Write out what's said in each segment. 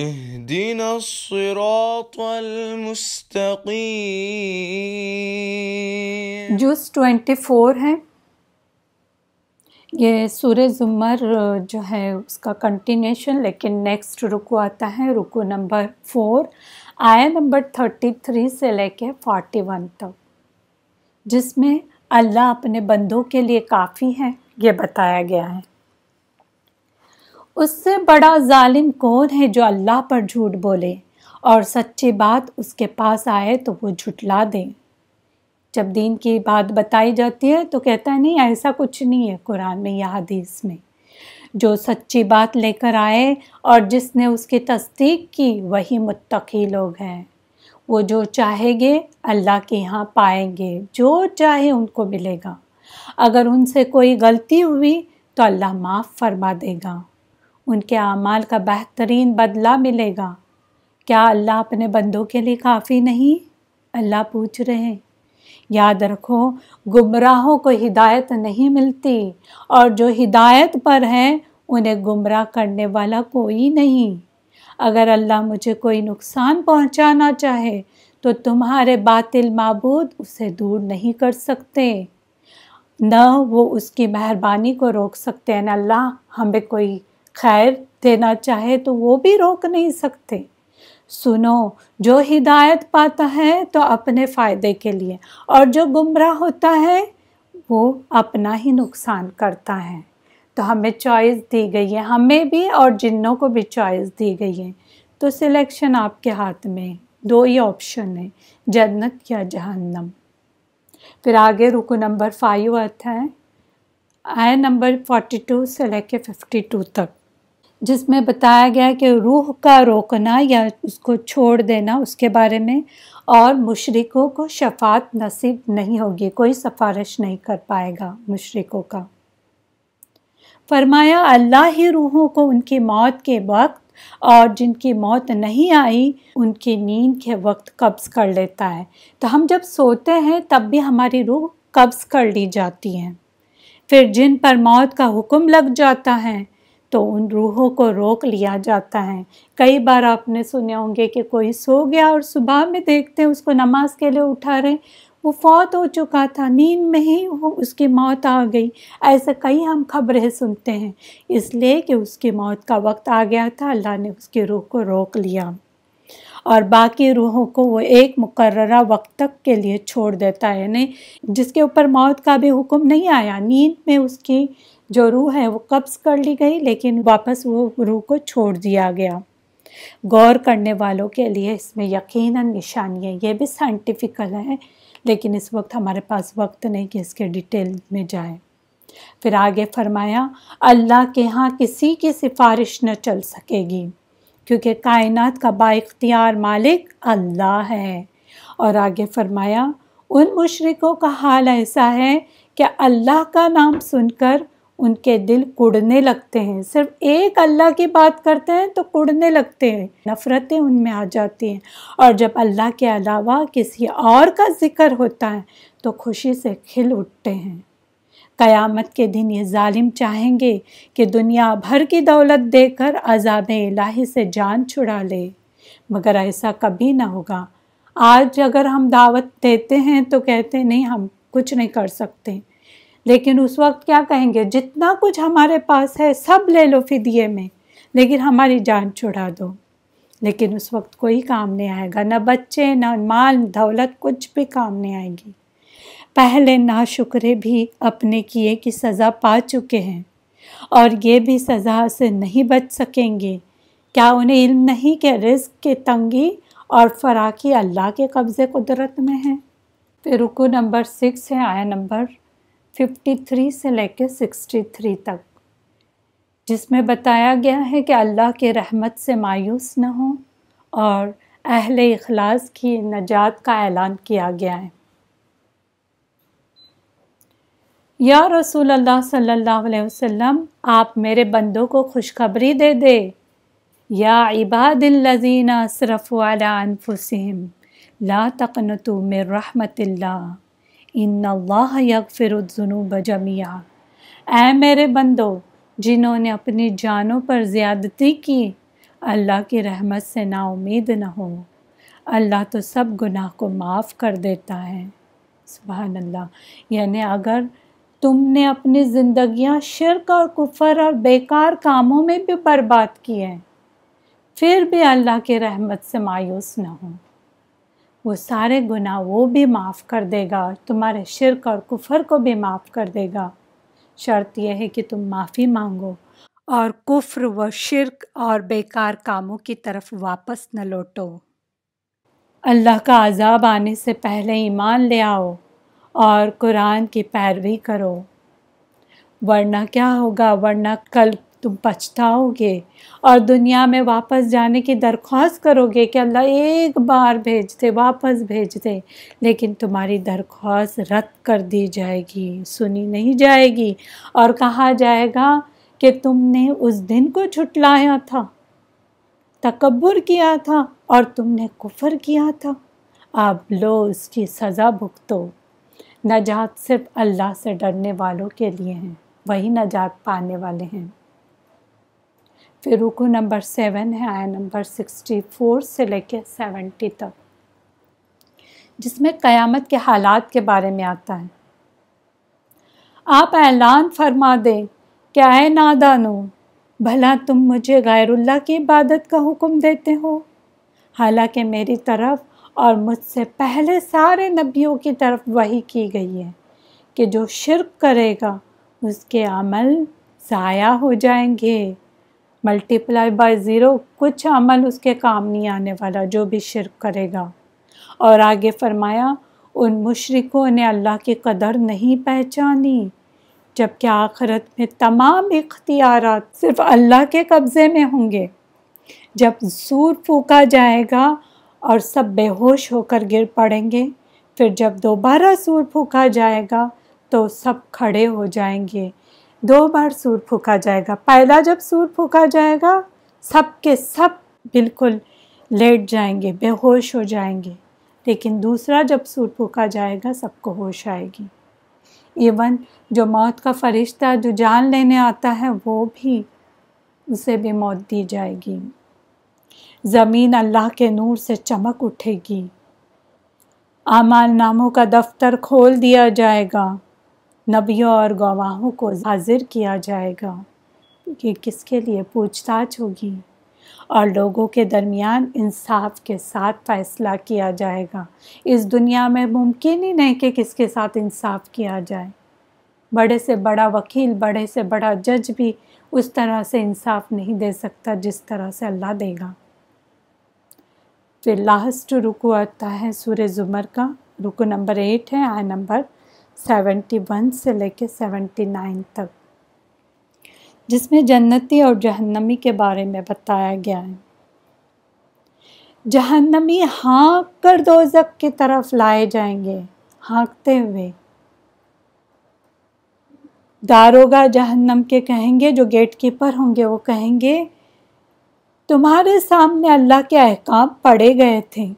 اهدنا الصراط المستقيم juice 24 है ये सूर्य जुमर जो है उसका कंटिन्यूशन लेकिन नेक्स्ट रुको आता है रुको नंबर फोर आया नंबर थर्टी थ्री से लेके फोर्टी वन तक जिसमें अल्लाह अपने बंदों के लिए काफ़ी है ये बताया गया है उससे बड़ा जालिम कौन है जो अल्लाह पर झूठ बोले और सच्ची बात उसके पास आए तो वो झुटला दे जब दीन की बात बताई जाती है तो कहता है नहीं ऐसा कुछ नहीं है कुरान में या हदीस में जो सच्ची बात लेकर आए और जिसने उसकी तस्दीक की वही मुत्तकी लोग हैं वो जो चाहेंगे अल्लाह के यहाँ पाएंगे जो चाहे उनको मिलेगा अगर उनसे कोई गलती हुई तो अल्लाह माफ़ फरमा देगा उनके अमाल का बेहतरीन बदला मिलेगा क्या अल्लाह अपने बंदों के लिए काफ़ी नहीं अल्लाह पूछ रहे हैं याद रखो गुमराहों को हिदायत नहीं मिलती और जो हिदायत पर हैं उन्हें गुमराह करने वाला कोई नहीं अगर अल्लाह मुझे कोई नुकसान पहुंचाना चाहे तो तुम्हारे बातिल मबूद उसे दूर नहीं कर सकते न वो उसकी मेहरबानी को रोक सकते हैं अल्लाह हमें कोई खैर देना चाहे तो वो भी रोक नहीं सकते सुनो जो हिदायत पाता है तो अपने फ़ायदे के लिए और जो गुमराह होता है वो अपना ही नुकसान करता है तो हमें चॉइस दी गई है हमें भी और जिन्नों को भी चॉइस दी गई है तो सिलेक्शन आपके हाथ में दो ही ऑप्शन है जन्नत या जहन्नम फिर आगे रुको नंबर फाइव आता है आए नंबर फोर्टी टू से लेके फिफ्टी टू तक जिसमें बताया गया कि रूह का रोकना या उसको छोड़ देना उसके बारे में और मुशरकों को शफात नसीब नहीं होगी कोई सफारश नहीं कर पाएगा मुशरकों का फरमाया अल्लाह ही रूहों को उनकी मौत के वक्त और जिनकी मौत नहीं आई उनकी नींद के वक्त कब्ज़ कर लेता है तो हम जब सोते हैं तब भी हमारी रूह कब्ज़ कर ली जाती है फिर जिन पर मौत का हुक्म लग जाता है तो उन रूहों को रोक लिया जाता है कई बार आपने सुने होंगे कि कोई सो गया और सुबह में देखते हैं उसको नमाज के लिए उठा रहे वो फौत हो चुका था नींद में ही वो उसकी मौत आ गई ऐसे कई हम खबरें सुनते हैं इसलिए कि उसकी मौत का वक्त आ गया था अल्लाह ने उसकी रूह को रोक लिया और बाकी रूहों को वो एक मुकर्रा वक्त तक के लिए छोड़ देता है यानी जिसके ऊपर मौत का भी हुक्म नहीं आया नींद में उसकी जो रूह है वो कब्ज कर ली गई लेकिन वापस वो रूह को छोड़ दिया गया गौर करने वालों के लिए इसमें यकीन निशानी है ये भी साइंटिफिकल है लेकिन इस वक्त हमारे पास वक्त नहीं कि इसके डिटेल में जाए फिर आगे फरमाया अल्लाह के यहाँ किसी की सिफारिश न चल सकेगी क्योंकि कायनात का बाख्तियार मालिक अल्लाह है और आगे फरमाया उन मुशरकों का हाल ऐसा है कि अल्लाह का नाम सुनकर उनके दिल कुड़ने लगते हैं सिर्फ एक अल्लाह की बात करते हैं तो कुड़ने लगते हैं नफ़रतें उनमें आ जाती हैं और जब अल्लाह के अलावा किसी और का ज़िक्र होता है तो खुशी से खिल उठते हैं क़यामत के दिन ये ालिम चाहेंगे कि दुनिया भर की दौलत देकर अजाब इलाही से जान छुड़ा ले मगर ऐसा कभी ना होगा आज अगर हम दावत देते हैं तो कहते नहीं हम कुछ नहीं कर सकते लेकिन उस वक्त क्या कहेंगे जितना कुछ हमारे पास है सब ले लो फिदिए में लेकिन हमारी जान छुड़ा दो लेकिन उस वक्त कोई काम नहीं आएगा ना बच्चे ना माल दौलत कुछ भी काम नहीं आएगी पहले ना शुक्र भी अपने किए की सज़ा पा चुके हैं और ये भी सज़ा से नहीं बच सकेंगे क्या उन्हें इल्म नहीं कि रिस्क के तंगी और फराकी अल्लाह के कब्ज़े कुदरत में है फिर रुको नंबर सिक्स है आया नंबर 53 से लेकर 63 तक जिसमें बताया गया है कि अल्लाह के रहमत से मायूस न हो और अहल इखलास की नजात का ऐलान किया गया है या रसूल अल्लाह सल्लल्लाहु अलैहि वसल्लम आप मेरे बंदों को खुशखबरी दे दे या इबादिल्लजीना असरफ़ अला अनफुसहम ला तकनतु मिर रहमतिल्लाह इन्नल्लाह यगफिरुद्जुनूब बजमिया ऐ मेरे बंदो जिन्होंने अपनी जानों पर ज़्यादती की अल्लाह की रहमत से ना उम्मीद न हो अल्लाह तो सब गुनाह को माफ़ कर देता है सुबहान अल्लाह यानी अगर तुमने अपनी ज़िंदगियां शिरक और कुफर और बेकार कामों में भी बर्बाद की हैं फिर भी अल्लाह के रहमत से मायूस ना हो वो सारे गुनाह वो भी माफ़ कर देगा तुम्हारे शिरक और कुफर को भी माफ़ कर देगा शर्त यह है कि तुम माफ़ी मांगो और कुफ़र व शिरक और बेकार कामों की तरफ वापस न लौटो अल्लाह का आजाब आने से पहले ईमान ले आओ और कुरान की पैरवी करो वरना क्या होगा वरना कल तुम पछताओगे और दुनिया में वापस जाने की दरख्वास्त करोगे कि अल्लाह एक बार भेज दे वापस भेज दे लेकिन तुम्हारी दरख्वास्त रद्द कर दी जाएगी सुनी नहीं जाएगी और कहा जाएगा कि तुमने उस दिन को छुटलाया था तकबर किया था और तुमने कुफर किया था आप लो उसकी सज़ा भुगतो नजात सिर्फ अल्लाह से डरने वालों के लिए हैं वही नजात पाने वाले हैं फिर रुको नंबर सेवन है आया नंबर सिक्सटी फोर से लेके सेवेंटी तक जिसमें क़यामत के हालात के बारे में आता है आप ऐलान फरमा दें कि आए नादानो भला तुम मुझे गैरुल्ला की इबादत का हुक्म देते हो हालांकि मेरी तरफ और मुझसे पहले सारे नबियों की तरफ वही की गई है कि जो शिरक करेगा उसके अमल ज़ाया हो जाएंगे मल्टीप्लाई बाय ज़ीरो कुछ अमल उसके काम नहीं आने वाला जो भी शिरक करेगा और आगे फरमाया उन मुशरकों ने अल्लाह की कदर नहीं पहचानी जबकि आखरत में तमाम इख्तियार सिर्फ अल्लाह के कब्ज़े में होंगे जब सूर फूका जाएगा और सब बेहोश होकर गिर पड़ेंगे फिर जब दोबारा सूर फूका जाएगा तो सब खड़े हो जाएंगे दो बार सूर फूका जाएगा पहला जब सूर फूका जाएगा सब के सब बिल्कुल लेट जाएंगे बेहोश हो जाएंगे लेकिन दूसरा जब सूर फूका जाएगा सबको होश आएगी इवन जो मौत का फरिश्ता जो जान लेने आता है वो भी उसे भी मौत दी जाएगी ज़मीन अल्लाह के नूर से चमक उठेगी आमाल नामों का दफ्तर खोल दिया जाएगा नबियों और गवाहों को हाजिर किया जाएगा कि किसके लिए पूछताछ होगी और लोगों के दरमियान इंसाफ के साथ फैसला किया जाएगा इस दुनिया में मुमकिन ही नहीं कि किसके साथ इंसाफ किया जाए बड़े से बड़ा वकील बड़े से बड़ा जज भी उस तरह से इंसाफ नहीं दे सकता जिस तरह से अल्लाह देगा फिर लास्ट रुको आता है सूर्य जुमर का रुको नंबर एट है आय नंबर सेवेंटी वन से लेके सेवेंटी नाइन तक जिसमें जन्नती और जहन्नमी के बारे में बताया गया है जहन्नमी हाँक कर दो दोजक की तरफ लाए जाएंगे हाँकते हुए दारोगा जहन्नम के कहेंगे जो गेट कीपर होंगे वो कहेंगे तुम्हारे सामने अल्लाह के अहकाम पड़े गए थे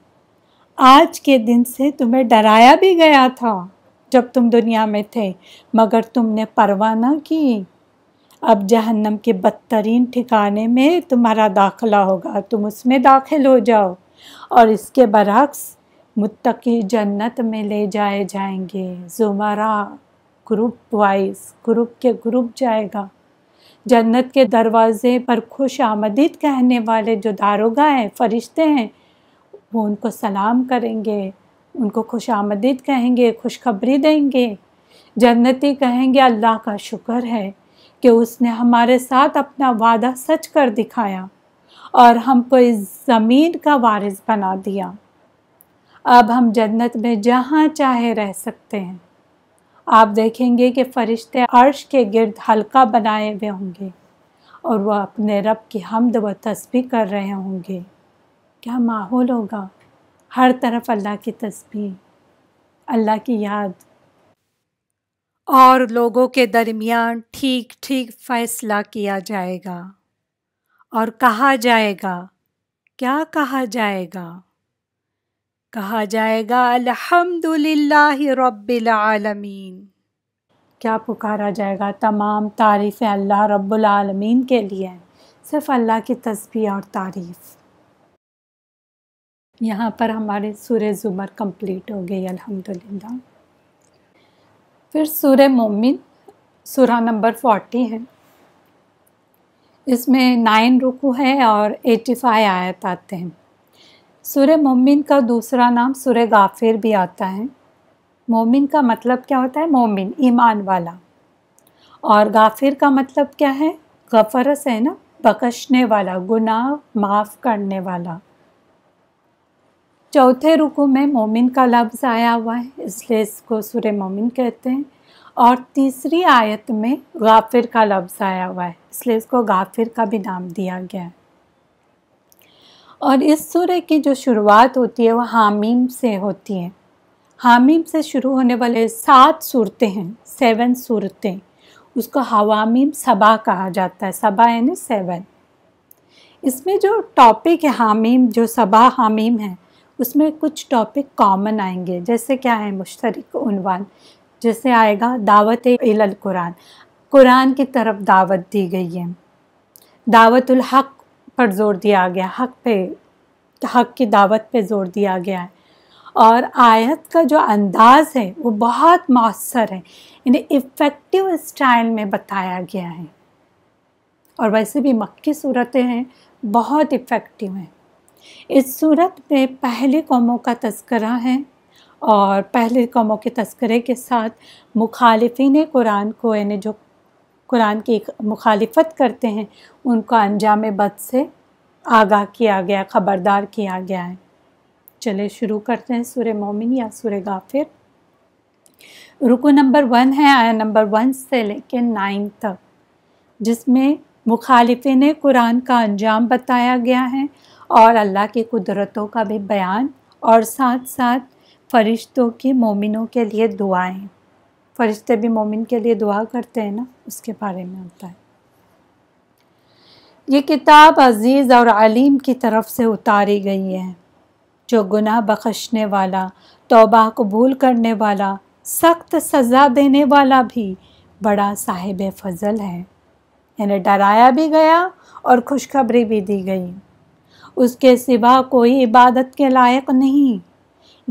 आज के दिन से तुम्हें डराया भी गया था जब तुम दुनिया में थे मगर तुमने परवाह ना की अब जहन्नम के बदतरीन ठिकाने में तुम्हारा दाखला होगा तुम उसमें दाखिल हो जाओ और इसके बरक्स मुतकी जन्नत में ले जाए जाएंगे जुमरा ग्रुप वाइज ग्रुप के ग्रुप जाएगा जन्नत के दरवाज़े पर खुश आमदीद कहने वाले जो दारोगा हैं फरिश्ते हैं वो उनको सलाम करेंगे उनको खुश आमदीद कहेंगे खुशखबरी देंगे जन्नती कहेंगे अल्लाह का शुक्र है कि उसने हमारे साथ अपना वादा सच कर दिखाया और हमको इस ज़मीन का वारिस बना दिया अब हम जन्नत में जहाँ चाहे रह सकते हैं आप देखेंगे कि फरिश्ते अर्श के गिरद हल्का बनाए हुए होंगे और वह अपने रब की हमद व तस्वीर कर रहे होंगे क्या माहौल होगा हर तरफ अल्लाह की तस्वीर अल्लाह की याद और लोगों के दरमियान ठीक ठीक फ़ैसला किया जाएगा और कहा जाएगा क्या कहा जाएगा कहा जाएगा अल्हम्दुलिल्लाह रब्बिल आलमीन क्या पुकारा जाएगा तमाम तारीफ़ें अल्लाह रब्बुल आलमीन के लिए सिर्फ़ अल्लाह की तस्बीह और तारीफ़ यहाँ पर हमारे सूर्य ज़ुमर कंप्लीट हो गई अल्हम्दुलिल्लाह फिर सूर्य मोमिन सूरा नंबर फोर्टी है इसमें नाइन रुकू है और एटी फाइव आयत आते हैं सूर्य मोमिन का दूसरा नाम सूर्य गाफिर भी आता है मोमिन का मतलब क्या होता है मोमिन ईमान वाला और गाफिर का मतलब क्या है गफरस है ना बकशने वाला गुनाह माफ़ करने वाला चौथे रुको में मोमिन का लफ्ज़ आया हुआ है इसलिए इसको सुर मोमिन कहते हैं और तीसरी आयत में गाफिर का लफ्ज़ आया हुआ है इसलिए इसको गाफिर का भी नाम दिया गया है और इस सूर्य की जो शुरुआत होती है वह हामीम से होती है हामीम से शुरू होने वाले सात सूरतें हैं सेवन सूरतें उसको हवामीम सबा कहा जाता है सबा यानी सेवन इसमें जो टॉपिक है हामीम जो सबा हामीम है उसमें कुछ टॉपिक कॉमन आएंगे जैसे क्या है मुश्तरक उनवान जैसे आएगा दावत इलल कुरान कुरान की तरफ दावत दी गई है दावत हक पर जोर दिया गया हक पे हक की दावत पे जोर दिया गया है और आयत का जो अंदाज़ है वो बहुत मौसर है इन्हें इफ़ेक्टिव स्टाइल में बताया गया है और वैसे भी मक्की सूरतें हैं बहुत इफ़ेक्टिव हैं इस सूरत में पहले कौमों का तस्करा है और पहले कौमों के तस्करे के साथ मुखालफिन कुरान को यानी जो कुरान की मुखालफत करते हैं उनका अंजाम बद से आगाह किया गया ख़बरदार किया गया है चले शुरू करते हैं सुर मोमिन या सुर गाफिर रुको नंबर वन है आया नंबर वन से लेकर नाइन तक जिसमें मुखालफिन कुरान का अंजाम बताया गया है और अल्लाह की कुदरतों का भी बयान और साथ साथ फ़रिश्तों की मोमिनों के लिए दुआएं फ़रिश्ते भी मोमिन के लिए दुआ करते हैं ना उसके बारे में होता है ये किताब अज़ीज़ और आलिम की तरफ से उतारी गई है जो गुनाह बख्शने वाला तोबा कबूल करने वाला सख्त सज़ा देने वाला भी बड़ा साहिब फजल है इन्हें डराया भी गया और खुशखबरी भी दी गई उसके सिवा कोई इबादत के लायक नहीं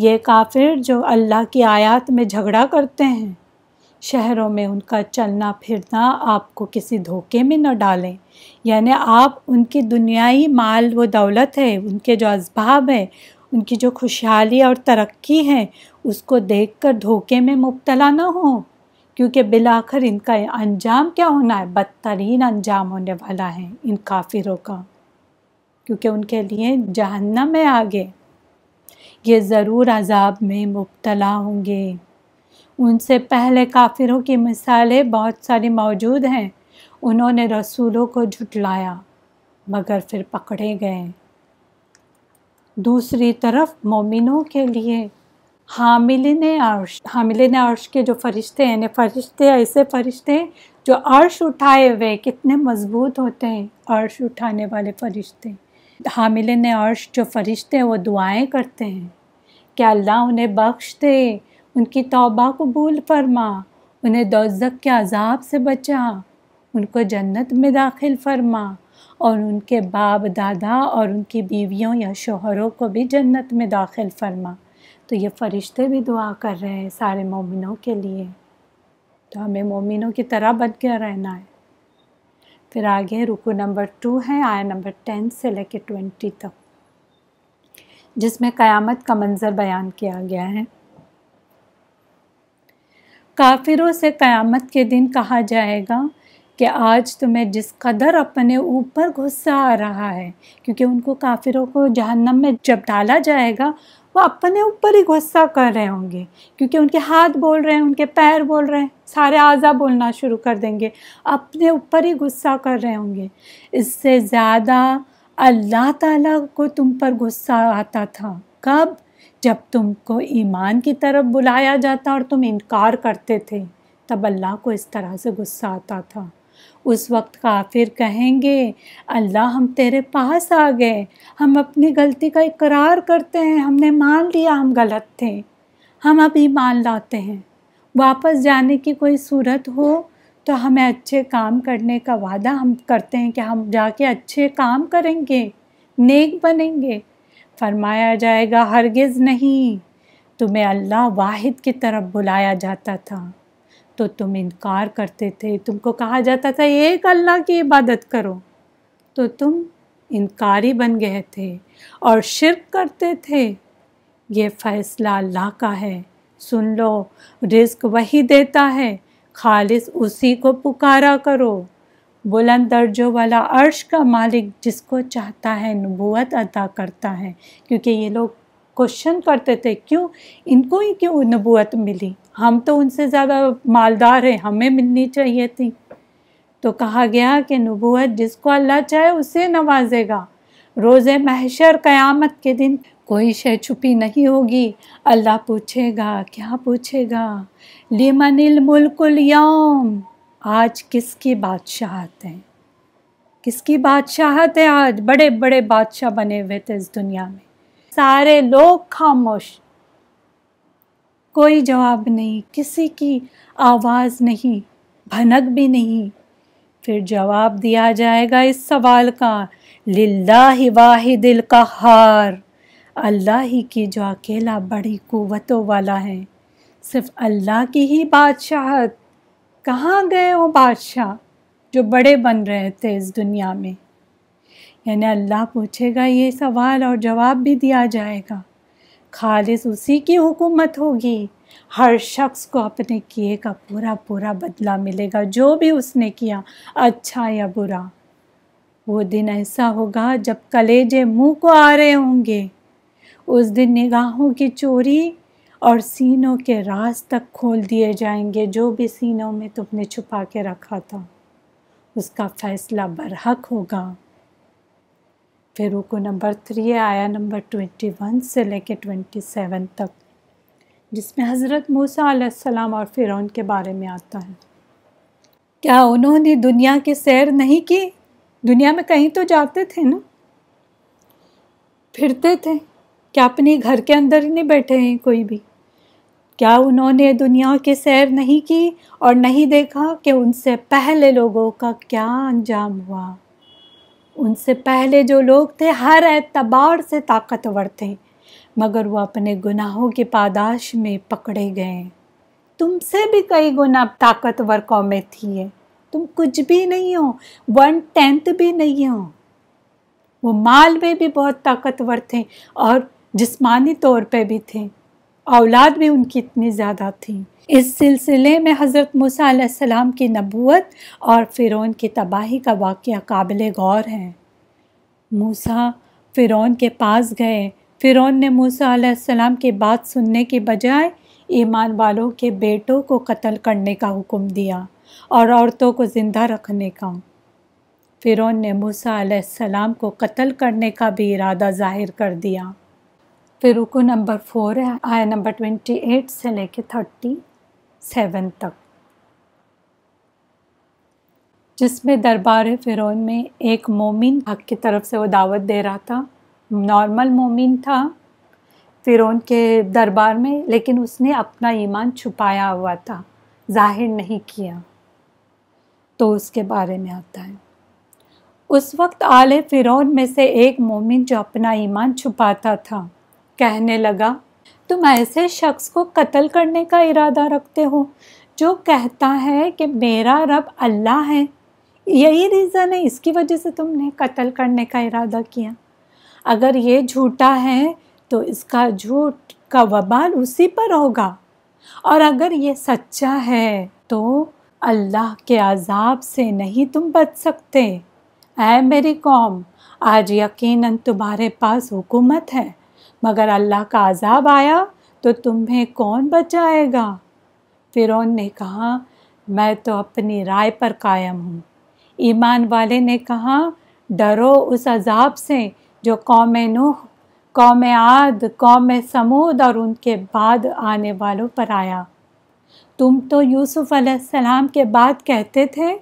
ये काफिर जो अल्लाह की आयत में झगड़ा करते हैं शहरों में उनका चलना फिरना आपको किसी धोखे में न डालें यानी आप उनकी दुनियाई माल व दौलत है उनके जो असबाब है उनकी जो खुशहाली और तरक्की है उसको देखकर धोखे में मुबतला ना हो क्योंकि बिलाखर इनका अंजाम क्या होना है बदतरीन अंजाम होने वाला है इन काफिरों का क्योंकि उनके लिए जहन्नम में आगे ये ज़रूर अजाब में मुबतला होंगे उनसे पहले काफिरों की मिसालें बहुत सारी मौजूद हैं उन्होंने रसूलों को झुटलाया मगर फिर पकड़े गए दूसरी तरफ मोमिनों के लिए हामिल हामिलिन अर्श ने अर्श के जो फरिश्ते हैं फरिश्ते ऐसे फरिश्ते जो अर्श उठाए हुए कितने मज़बूत होते हैं अर्श उठाने वाले फरिश्ते हामिलिन अर्श जो फरिश्ते हैं वो दुआएं करते हैं कि अल्लाह उन्हें बख्श दे उनकी तौबा भूल फरमा उन्हें दोजक के अजाब से बचा उनको जन्नत में दाखिल फरमा और उनके बाप दादा और उनकी बीवियों या शोहरों को भी जन्नत में दाखिल फरमा तो ये फ़रिश्ते भी दुआ कर रहे हैं सारे मोमिनों के लिए तो हमें मोमिनों की तरह बन के रहना है फिर आगे रुकू नंबर टू है आया नंबर टेन से लेके ट्वेंटी तक जिसमें क़यामत का मंज़र बयान किया गया है काफिरों से क़यामत के दिन कहा जाएगा कि आज तुम्हें जिस कदर अपने ऊपर गुस्सा आ रहा है क्योंकि उनको काफिरों को जहन्नम में जब डाला जाएगा वो अपने ऊपर ही गुस्सा कर रहे होंगे क्योंकि उनके हाथ बोल रहे हैं उनके पैर बोल रहे हैं सारे आज़ा बोलना शुरू कर देंगे अपने ऊपर ही गुस्सा कर रहे होंगे इससे ज़्यादा अल्लाह ताला को तुम पर गुस्सा आता था कब जब तुमको ईमान की तरफ बुलाया जाता और तुम इनकार करते थे तब अल्लाह को इस तरह से गुस्सा आता था उस वक्त काफिर कहेंगे अल्लाह हम तेरे पास आ गए हम अपनी गलती का इकरार करते हैं हमने मान लिया हम गलत थे हम अभी मान लाते हैं वापस जाने की कोई सूरत हो तो हमें अच्छे काम करने का वादा हम करते हैं कि हम जाके अच्छे काम करेंगे नेक बनेंगे फरमाया जाएगा हरगिज़ नहीं तुम्हें अल्लाह वाहिद की तरफ बुलाया जाता था तो तुम इनकार करते थे तुमको कहा जाता था एक अल्लाह की इबादत करो तो तुम इनकारी बन गए थे और शिरक करते थे ये फ़ैसला अल्लाह का है सुन लो रिस्क वही देता है खालिस उसी को पुकारा करो बुलंद दर्जों वाला अर्श का मालिक जिसको चाहता है नबूत अदा करता है क्योंकि ये लोग क्वेश्चन करते थे क्यों इनको ही क्यों नबूत मिली हम तो उनसे ज़्यादा मालदार हैं हमें मिलनी चाहिए थी तो कहा गया कि नबूत जिसको अल्लाह चाहे उसे नवाजेगा रोज़ महशर क़यामत के दिन कोई शय छुपी नहीं होगी अल्लाह पूछेगा क्या पूछेगा लिमनिल मुल्कुल यौम आज किसकी बादशाहत है किसकी बादशाहत है आज बड़े बड़े बादशाह बने हुए थे इस दुनिया में सारे लोग खामोश कोई जवाब नहीं किसी की आवाज़ नहीं भनक भी नहीं फिर जवाब दिया जाएगा इस सवाल का लिल्ला ही वाहि दिल का हार अल्लाह ही की जो अकेला बड़ी कुवतों वाला है सिर्फ अल्लाह की ही बादशाहत कहाँ गए वो बादशाह जो बड़े बन रहे थे इस दुनिया में यानी अल्लाह पूछेगा ये सवाल और जवाब भी दिया जाएगा खालिस उसी की हुकूमत होगी हर शख्स को अपने किए का पूरा पूरा बदला मिलेगा जो भी उसने किया अच्छा या बुरा वो दिन ऐसा होगा जब कलेजे मुंह को आ रहे होंगे उस दिन निगाहों की चोरी और सीनों के राज तक खोल दिए जाएंगे जो भी सीनों में तुमने छुपा के रखा था उसका फ़ैसला बरहक होगा फिर रुको नंबर थ्री आया नंबर ट्वेंटी वन से लेके ट्वेंटी सेवन तक जिसमें हज़रत मूसा सलाम और फ़िरौन के बारे में आता है क्या उन्होंने दुनिया की सैर नहीं की दुनिया में कहीं तो जाते थे ना फिरते थे क्या अपने घर के अंदर ही नहीं बैठे हैं कोई भी क्या उन्होंने दुनिया की सैर नहीं की और नहीं देखा कि उनसे पहले लोगों का क्या अंजाम हुआ उनसे पहले जो लोग थे हर एतबार से ताकतवर थे मगर वो अपने गुनाहों की पादाश में पकड़े गए तुमसे भी कई गुना ताकतवर कौमें थी तुम कुछ भी नहीं हो वन टेंथ भी नहीं हो वो माल में भी बहुत ताकतवर थे और जिस्मानी तौर पे भी थे औलाद भी उनकी इतनी ज़्यादा थी इस सिलसिले में हज़रत मूसा की नबूत और फ़िरौन की तबाही का वाक़ काबिल गौर है मूसा फ़िरौन के पास गए फ़िरौन ने मूसा सलाम की बात सुनने के बजाय ईमान वालों के बेटों को कत्ल करने का हुक्म दिया और औरतों को ज़िंदा रखने का फ़िरौन ने मूसा सलाम को कत्ल करने का भी इरादा ज़ाहिर कर दिया फिर रुको नंबर फोर है आया नंबर ट्वेंटी एट से लेके थर्टी सेवन तक जिसमें दरबार फिर में एक मोमिन हक की तरफ से वो दावत दे रहा था नॉर्मल मोमिन था फ़िरौन के दरबार में लेकिन उसने अपना ईमान छुपाया हुआ था जाहिर नहीं किया तो उसके बारे में आता है उस वक्त आले फ़िरौन में से एक मोमिन जो अपना ईमान छुपाता था कहने लगा तुम ऐसे शख्स को कत्ल करने का इरादा रखते हो जो कहता है कि मेरा रब अल्लाह है यही रीज़न है इसकी वजह से तुमने कत्ल करने का इरादा किया अगर ये झूठा है तो इसका झूठ का वबाल उसी पर होगा और अगर ये सच्चा है तो अल्लाह के अजाब से नहीं तुम बच सकते ऐ मेरी कौम आज यकीनन तुम्हारे पास हुकूमत है मगर अल्लाह का अजाब आया तो तुम्हें कौन बचाएगा फ़िर ने कहा मैं तो अपनी राय पर कायम हूँ ईमान वाले ने कहा डरो उस अजाब से जो कौम नूह कौम आद कौम समूद और उनके बाद आने वालों पर आया तुम तो यूसुफ़ अलैहिस्सलाम के बाद कहते थे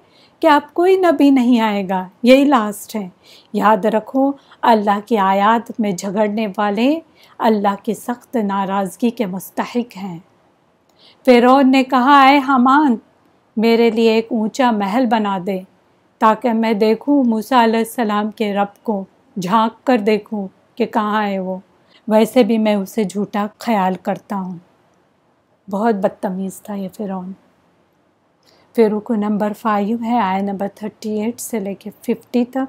कि आप कोई नबी नहीं आएगा यही लास्ट है याद रखो अल्लाह की आयात में झगड़ने वाले अल्लाह की सख्त नाराज़गी के मुस्तक हैं फ़िरौन ने कहा है हमान मेरे लिए एक ऊंचा महल बना दे ताकि मैं देखूं मूसा सलाम के रब को झांक कर देखूं कि कहाँ है वो वैसे भी मैं उसे झूठा ख्याल करता हूँ बहुत बदतमीज़ था ये फ़िरौन फिर रुको नंबर फाइव है आया नंबर थर्टी एट से लेके फिफ्टी तक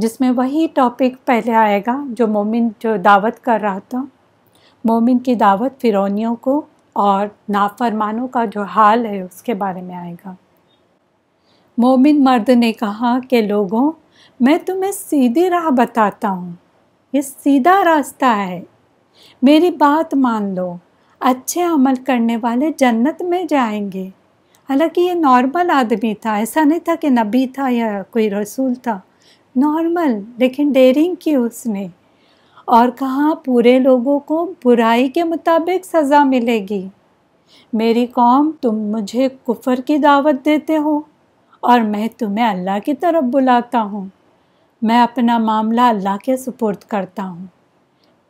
जिसमें वही टॉपिक पहले आएगा जो मोमिन जो दावत कर रहा था मोमिन की दावत फिरौनियों को और नाफरमानों का जो हाल है उसके बारे में आएगा मोमिन मर्द ने कहा कि लोगों मैं तुम्हें सीधी राह बताता हूँ ये सीधा रास्ता है मेरी बात मान लो अच्छे अमल करने वाले जन्नत में जाएंगे हालांकि ये नॉर्मल आदमी था ऐसा नहीं था कि नबी था या कोई रसूल था नॉर्मल लेकिन डेरिंग की उसने और कहा पूरे लोगों को बुराई के मुताबिक सज़ा मिलेगी मेरी कौम तुम मुझे कुफर की दावत देते हो और मैं तुम्हें अल्लाह की तरफ बुलाता हूँ मैं अपना मामला अल्लाह के सुपुर्द करता हूँ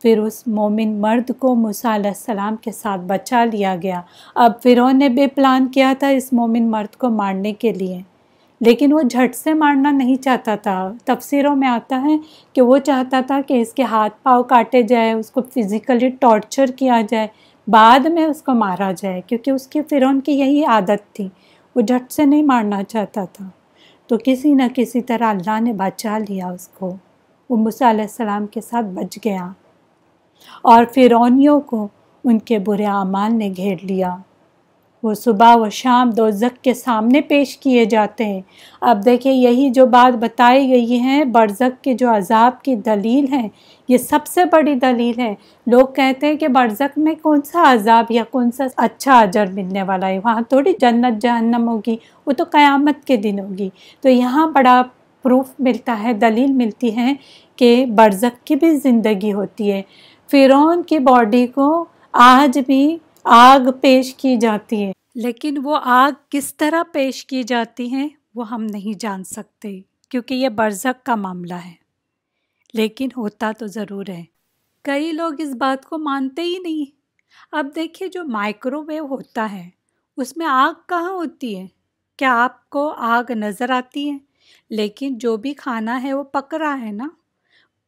फिर उस मोमिन मर्द को मूसा सलाम के साथ बचा लिया गया अब फिर ने बेप्लान किया था इस मोमिन मर्द को मारने के लिए लेकिन वो झट से मारना नहीं चाहता था तफसीरों में आता है कि वो चाहता था कि इसके हाथ पाँव काटे जाए उसको फिज़िकली टॉर्चर किया जाए बाद में उसको मारा जाए क्योंकि उसकी फिरौन की यही आदत थी वो झट से नहीं मारना चाहता था तो किसी न किसी तरह अल्लाह ने बचा लिया उसको वो मुसीम के साथ बच गया और फिरौनियों को उनके बुरे अमाल ने घेर लिया वो सुबह व शाम दो दोजक के सामने पेश किए जाते हैं अब देखिए यही जो बात बताई गई है बरज़क के जो अजाब की दलील हैं ये सबसे बड़ी दलील है लोग कहते हैं कि बरज़क में कौन सा अजाब या कौन सा अच्छा अजर मिलने वाला है वहाँ थोड़ी जन्नत जहन्नम होगी वो तो क़यामत के दिन होगी तो यहाँ बड़ा प्रूफ मिलता है दलील मिलती है कि बरज़क की भी ज़िंदगी होती है फ़िरौन की बॉडी को आज भी आग पेश की जाती है लेकिन वो आग किस तरह पेश की जाती है वो हम नहीं जान सकते क्योंकि ये बरसक का मामला है लेकिन होता तो ज़रूर है कई लोग इस बात को मानते ही नहीं अब देखिए जो माइक्रोवेव होता है उसमें आग कहाँ होती है क्या आपको आग नज़र आती है लेकिन जो भी खाना है वो पक रहा है ना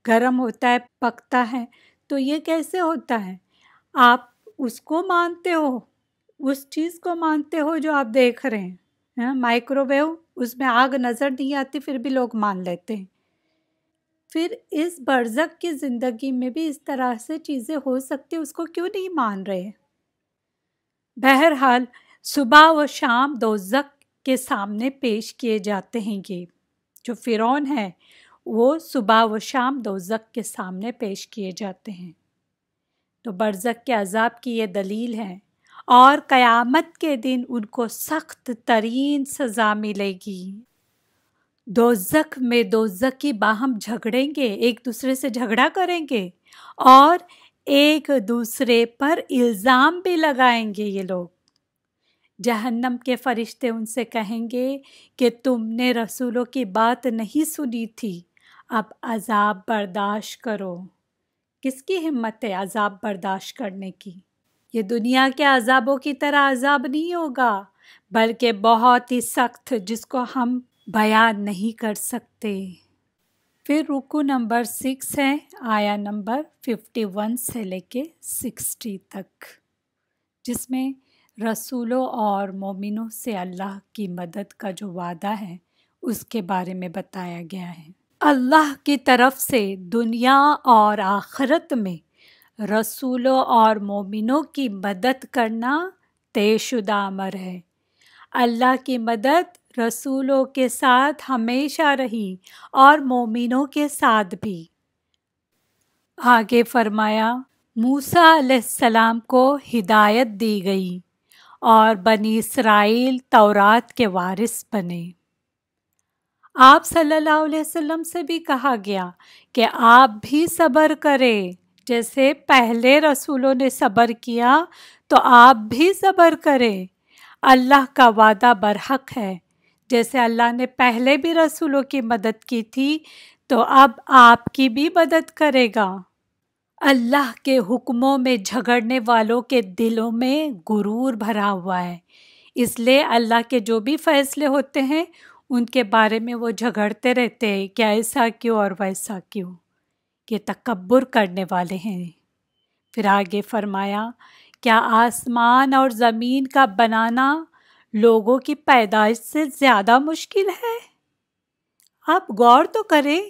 गर्म होता है पकता है तो ये कैसे होता है आप उसको मानते हो उस चीज़ को मानते हो जो आप देख रहे हैं है? माइक्रोवेव उसमें आग नज़र नहीं आती फिर भी लोग मान लेते हैं फिर इस बर्जक की ज़िंदगी में भी इस तरह से चीज़ें हो सकती उसको क्यों नहीं मान रहे बहरहाल सुबह व शाम दोजक के सामने पेश किए जाते हैं ये जो फ़िरौन है वो सुबह व शाम दोजक के सामने पेश किए जाते हैं तो बरज़क के अजाब की ये दलील है और क़यामत के दिन उनको सख्त तरीन सज़ा मिलेगी दोजक में दोजक की बाहम झगड़ेंगे एक दूसरे से झगड़ा करेंगे और एक दूसरे पर इल्ज़ाम भी लगाएंगे ये लोग जहन्नम के फरिश्ते उनसे कहेंगे कि तुमने रसूलों की बात नहीं सुनी थी अब अजाब बर्दाश्त करो किसकी हिम्मत है अजाब बर्दाश्त करने की ये दुनिया के अजाबों की तरह अजाब नहीं होगा बल्कि बहुत ही सख्त जिसको हम बयान नहीं कर सकते फिर रुकू नंबर सिक्स है आया नंबर फिफ्टी वन से लेके सिक्सटी तक जिसमें रसूलों और मोमिनों से अल्लाह की मदद का जो वादा है उसके बारे में बताया गया है अल्लाह की तरफ से दुनिया और आखरत में रसूलों और मोमिनों की मदद करना तयशुदा अमर है अल्लाह की मदद रसूलों के साथ हमेशा रही और मोमिनों के साथ भी आगे फरमाया मूसा सलाम को हिदायत दी गई और बनी इसराइल तौरात के वारिस बने आप सल्लल्लाहु अलैहि वसल्लम से भी कहा गया कि आप भी सब्र करें जैसे पहले रसूलों ने सब्र किया तो आप भी सब्र करें अल्लाह का वादा बरहक है जैसे अल्लाह ने पहले भी रसूलों की मदद की थी तो अब आपकी भी मदद करेगा अल्लाह के हुक्मों में झगड़ने वालों के दिलों में गुरूर भरा हुआ है इसलिए अल्लाह के जो भी फैसले होते हैं उनके बारे में वो झगड़ते रहते हैं कि ऐसा क्यों और वैसा क्यों ये तकबर करने वाले हैं फिर आगे फरमाया क्या आसमान और ज़मीन का बनाना लोगों की पैदाइश से ज़्यादा मुश्किल है आप गौर तो करें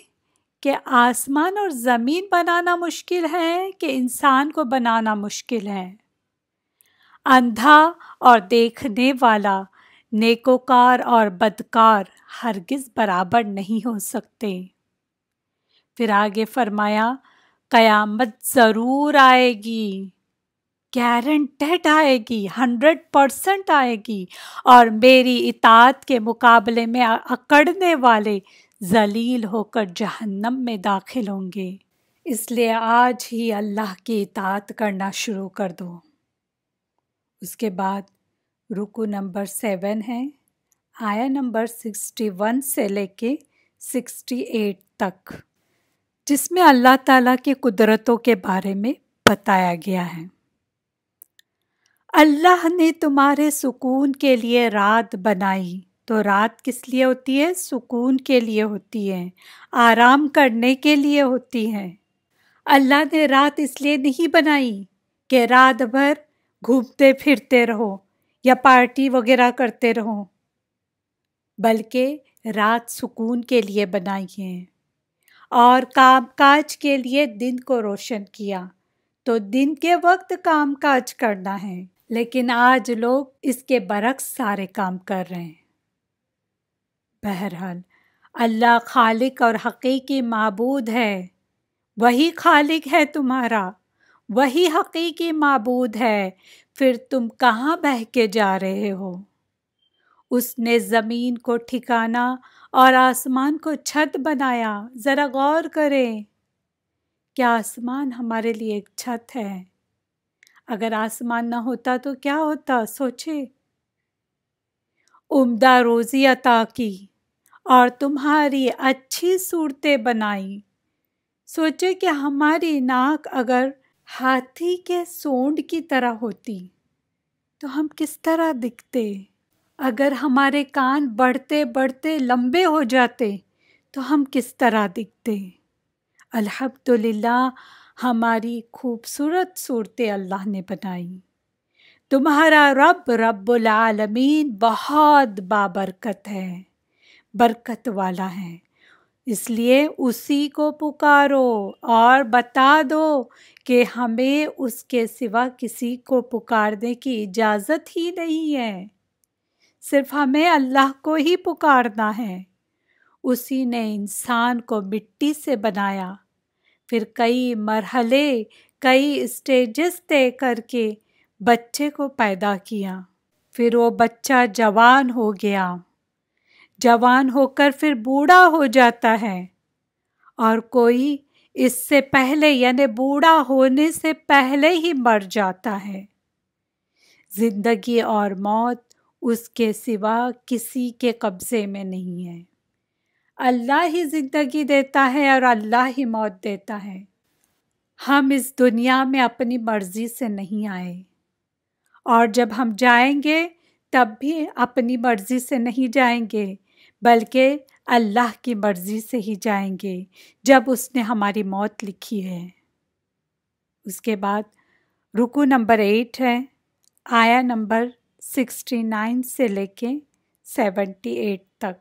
कि आसमान और ज़मीन बनाना मुश्किल है कि इंसान को बनाना मुश्किल है अंधा और देखने वाला नेकोकार और बदकार हरगिज़ बराबर नहीं हो सकते फिर आगे फरमाया क़यामत ज़रूर आएगी गारंटेड आएगी हंड्रेड परसेंट आएगी और मेरी इतात के मुकाबले में अकड़ने वाले जलील होकर जहन्नम में दाखिल होंगे इसलिए आज ही अल्लाह की इतात करना शुरू कर दो उसके बाद रुको नंबर सेवन है आया नंबर सिक्सटी वन से लेके सिक्सटी एट तक जिसमें अल्लाह ताला के कुदरतों के बारे में बताया गया है अल्लाह ने तुम्हारे सुकून के लिए रात बनाई तो रात किस लिए होती है सुकून के लिए होती है आराम करने के लिए होती है अल्लाह ने रात इसलिए नहीं बनाई कि रात भर घूमते फिरते रहो या पार्टी वगैरह करते रहो बल्कि रात सुकून के लिए बनाई है और कामकाज के लिए दिन को रोशन किया तो दिन के वक्त कामकाज करना है लेकिन आज लोग इसके बरक्स सारे काम कर रहे हैं बहरहाल अल्लाह खालिक और हकीकी मबूद है वही खालिक है तुम्हारा वही हकीकी मबूद है फिर तुम कहाँ बह के जा रहे हो उसने ज़मीन को ठिकाना और आसमान को छत बनाया ज़रा गौर करें क्या आसमान हमारे लिए एक छत है अगर आसमान ना होता तो क्या होता सोचे उम्दा रोज़ी अता की और तुम्हारी अच्छी सूरतें बनाई सोचे कि हमारी नाक अगर हाथी के सोंड की तरह होती तो हम किस तरह दिखते अगर हमारे कान बढ़ते बढ़ते लंबे हो जाते तो हम किस तरह दिखते अल्हम्दुलिल्लाह हमारी खूबसूरत सूरतें अल्लाह ने बनाई तुम्हारा रब रब्बुल आलमीन बहुत बाबरकत है बरकत वाला है इसलिए उसी को पुकारो और बता दो कि हमें उसके सिवा किसी को पुकारने की इजाज़त ही नहीं है सिर्फ हमें अल्लाह को ही पुकारना है उसी ने इंसान को मिट्टी से बनाया फिर कई मरहले कई स्टेजेस तय करके बच्चे को पैदा किया फिर वो बच्चा जवान हो गया जवान होकर फिर बूढ़ा हो जाता है और कोई इससे पहले यानी बूढ़ा होने से पहले ही मर जाता है जिंदगी और मौत उसके सिवा किसी के कब्ज़े में नहीं है अल्लाह ही ज़िंदगी देता है और अल्लाह ही मौत देता है हम इस दुनिया में अपनी मर्ज़ी से नहीं आए और जब हम जाएंगे तब भी अपनी मर्ज़ी से नहीं जाएंगे बल्कि अल्लाह की मर्ज़ी से ही जाएंगे जब उसने हमारी मौत लिखी है उसके बाद रुकू नंबर एट है आया नंबर सिक्सटी नाइन से लेके सेवेंटी एट तक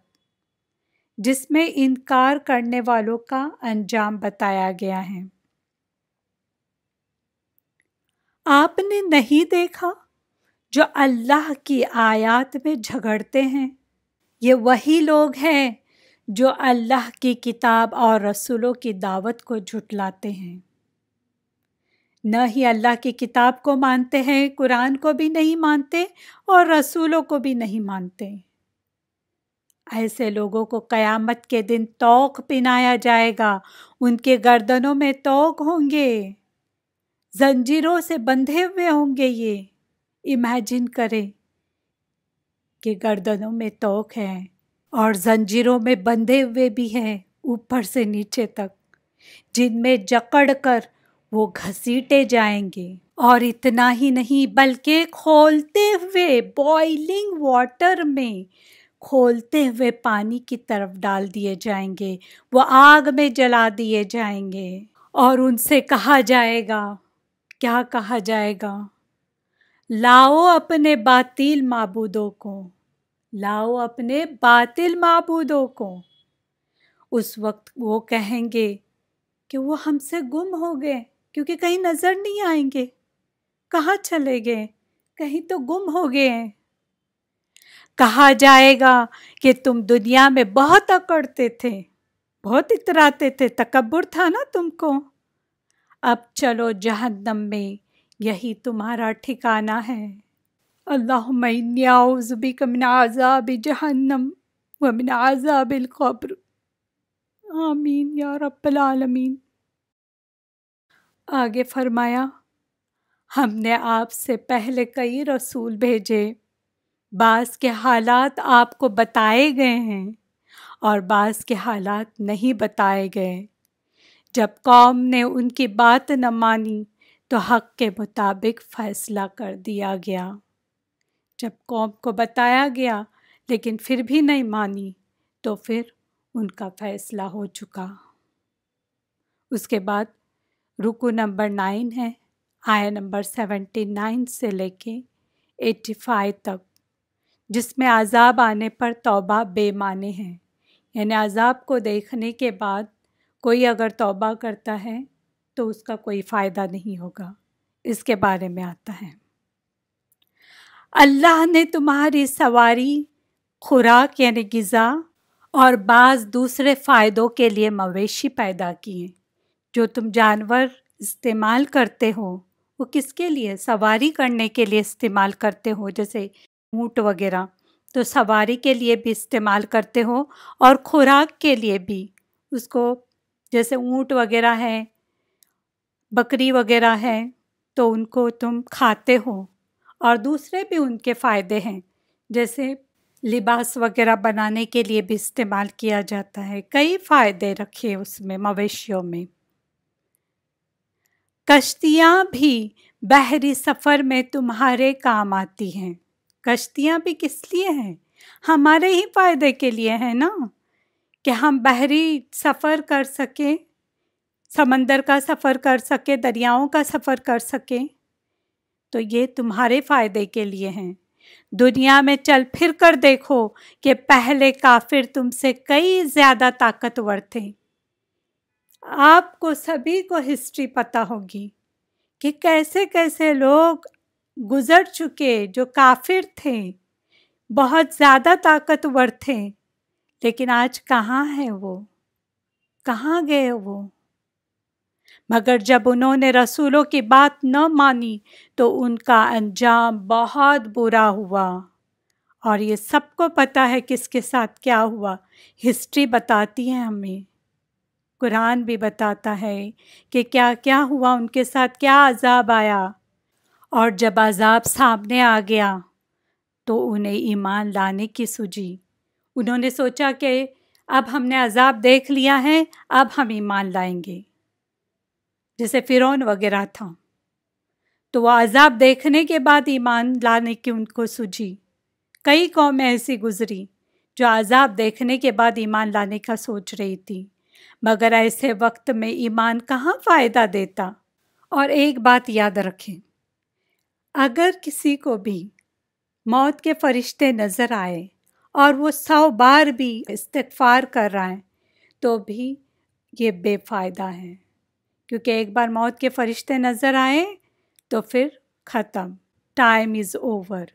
जिसमें इनकार करने वालों का अंजाम बताया गया है आपने नहीं देखा जो अल्लाह की आयात में झगड़ते हैं ये वही लोग हैं जो अल्लाह की किताब और रसूलों की दावत को झुटलाते हैं न ही अल्लाह की किताब को मानते हैं कुरान को भी नहीं मानते और रसूलों को भी नहीं मानते ऐसे लोगों को क़यामत के दिन तोक पिनाया जाएगा उनके गर्दनों में तोक होंगे जंजीरों से बंधे हुए होंगे ये इमेजिन करें कि गर्दनों में तोक हैं और जंजीरों में बंधे हुए भी हैं ऊपर से नीचे तक जिनमें जकड़ कर वो घसीटे जाएंगे और इतना ही नहीं बल्कि खोलते हुए बॉइलिंग वाटर में खोलते हुए पानी की तरफ डाल दिए जाएंगे वो आग में जला दिए जाएंगे और उनसे कहा जाएगा क्या कहा जाएगा लाओ अपने बातिल मबूदों को लाओ अपने बातिल मबूदों को उस वक्त वो कहेंगे कि वो हमसे गुम हो गए क्योंकि कहीं नज़र नहीं आएंगे कहाँ चले गए कहीं तो गुम हो गए हैं कहा जाएगा कि तुम दुनिया में बहुत अकड़ते थे बहुत इतराते थे तकबर था ना तुमको अब चलो जहन्नम में यही तुम्हारा ठिकाना है अल्लाहबिक मनाजा बहन्नम व मनाजा बिलकब्र आमीन या रबालमीन आगे फरमाया हमने आपसे पहले कई रसूल भेजे बास के हालात आपको बताए गए हैं और बास के हालात नहीं बताए गए जब कौम ने उनकी बात न मानी तो हक के मुताबिक फ़ैसला कर दिया गया जब कौम को बताया गया लेकिन फिर भी नहीं मानी तो फिर उनका फ़ैसला हो चुका उसके बाद रुको नंबर नाइन है आया नंबर सेवेंटी नाइन से लेके एट्टी फाइव तक जिसमें अज़ाब आने पर तौबा बेमाने हैं यानी अजाब को देखने के बाद कोई अगर तौबा करता है तो उसका कोई फ़ायदा नहीं होगा इसके बारे में आता है अल्लाह ने तुम्हारी सवारी खुराक यानी गज़ा और बाज़ दूसरे फ़ायदों के लिए मवेशी पैदा किए जो तुम जानवर इस्तेमाल करते हो वो किसके लिए सवारी करने के लिए इस्तेमाल करते हो जैसे ऊँट वगैरह तो सवारी के लिए भी इस्तेमाल करते हो और ख़ुराक के लिए भी उसको जैसे ऊँट वगैरह है बकरी वगैरह है तो उनको तुम खाते हो और दूसरे भी उनके फ़ायदे हैं जैसे लिबास वगैरह बनाने के लिए भी इस्तेमाल किया जाता है कई फ़ायदे रखे उसमें मवेशियों में कश्तियाँ भी बहरी सफ़र में तुम्हारे काम आती हैं कश्तियाँ भी किस लिए हैं हमारे ही फ़ायदे के लिए हैं ना कि हम बहरी सफ़र कर सकें समंदर का सफ़र कर सके दरियाओं का सफ़र कर सके तो ये तुम्हारे फ़ायदे के लिए हैं दुनिया में चल फिर कर देखो कि पहले काफिर तुमसे कई ज़्यादा ताकतवर थे आपको सभी को हिस्ट्री पता होगी कि कैसे कैसे लोग गुज़र चुके जो काफिर थे बहुत ज़्यादा ताकतवर थे लेकिन आज कहाँ हैं वो कहाँ गए वो मगर जब उन्होंने रसूलों की बात न मानी तो उनका अंजाम बहुत बुरा हुआ और ये सबको पता है किसके साथ क्या हुआ हिस्ट्री बताती है हमें कुरान भी बताता है कि क्या क्या हुआ उनके साथ क्या अजाब आया और जब अजाब सामने आ गया तो उन्हें ईमान लाने की सूझी उन्होंने सोचा कि अब हमने अजाब देख लिया है अब हम ईमान लाएंगे जैसे फ़िरौन वगैरह था तो वह अजाब देखने के बाद ईमान लाने की उनको सूझी कई कौमें ऐसी गुजरी जो अजाब देखने के बाद ईमान लाने का सोच रही थी मगर ऐसे वक्त में ईमान कहाँ फ़ायदा देता और एक बात याद रखें अगर किसी को भी मौत के फरिश्ते नज़र आए और वो सौ बार भी इस्तफार कर रहा है तो भी ये बेफ़ायदा है क्योंकि एक बार मौत के फरिश्ते नज़र आए तो फिर ख़त्म टाइम इज़ ओवर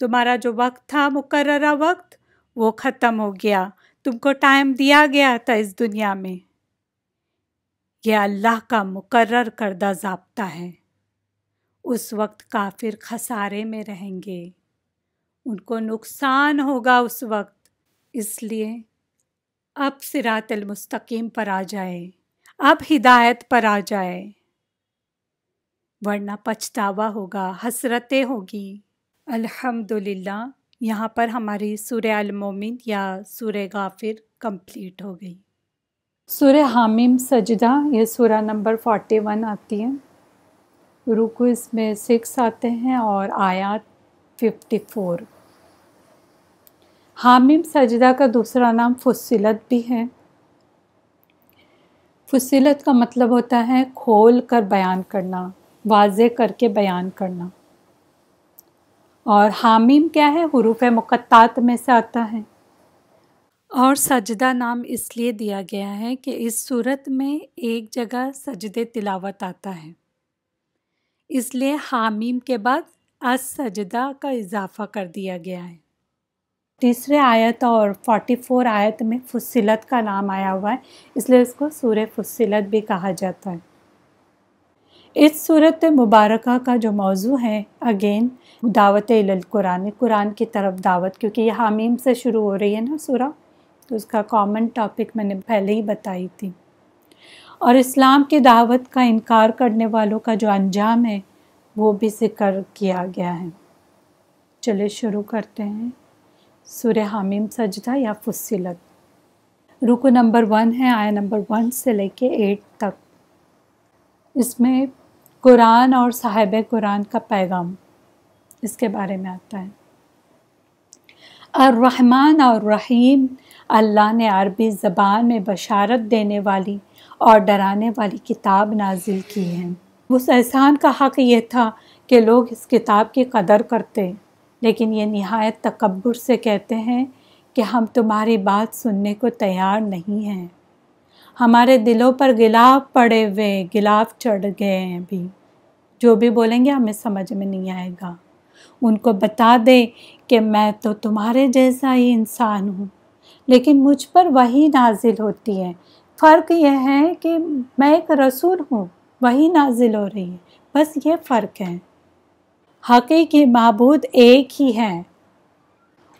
तुम्हारा जो वक्त था मुकर्रा वक्त वो ख़त्म हो गया तुमको टाइम दिया गया था इस दुनिया में यह अल्लाह का मुकर्र करदा जबता है उस वक्त काफिर खसारे में रहेंगे उनको नुकसान होगा उस वक्त इसलिए अब सिरात पर आ जाए अब हिदायत पर आ जाए वरना पछतावा होगा हसरतें होगी अल्हम्दुलिल्लाह यहाँ पर हमारी सूर्य अलमोमिन या सूर्य गाफिर कंप्लीट हो गई सूर्य हामिम सजदा ये सूर्य नंबर फोर्टी वन आती है रुकू इसमें सिक्स आते हैं और आयात फिफ्टी फोर हामिम सजदा का दूसरा नाम फुसिलत भी है फसिलत का मतलब होता है खोल कर बयान करना वाज करके बयान करना और हामीम क्या है हरूफ मुक़त्तात में से आता है और सजदा नाम इसलिए दिया गया है कि इस सूरत में एक जगह सजदे तिलावत आता है इसलिए हामीम के बाद असजदा का इजाफ़ा कर दिया गया है तीसरे आयत और 44 आयत में फुसिलत का नाम आया हुआ है इसलिए इसको सूर फुसिलत भी कहा जाता है इस सूरत मुबारक का जो मौजू है अगेन दावत कुरान कुरान की तरफ दावत क्योंकि यह हामीम से शुरू हो रही है ना सूरा तो उसका कॉमन टॉपिक मैंने पहले ही बताई थी और इस्लाम की दावत का इनकार करने वालों का जो अंजाम है वो भी जिक्र किया गया है चलिए शुरू करते हैं सुर हामीम सजदा या फुसिलत रुको नंबर वन है आया नंबर वन से लेके एट तक इसमें कुरान और साहेब कुरान का पैगाम इसके बारे में आता है और अर्रहमान और रहीम अल्लाह ने अरबी ज़बान में बशारत देने वाली और डराने वाली किताब नाजिल की है उस एहसान का हक़ यह था कि लोग इस किताब की कदर करते लेकिन ये नहायत तकबर से कहते हैं कि हम तुम्हारी बात सुनने को तैयार नहीं हैं हमारे दिलों पर गिलाफ पड़े हुए गिलाफ चढ़ गए हैं अभी जो भी बोलेंगे हमें समझ में नहीं आएगा उनको बता दें कि मैं तो तुम्हारे जैसा ही इंसान हूँ लेकिन मुझ पर वही नाजिल होती है फ़र्क यह है कि मैं एक रसूल हूँ वही नाजिल हो रही है बस ये फ़र्क है हकीकी महबूद एक ही है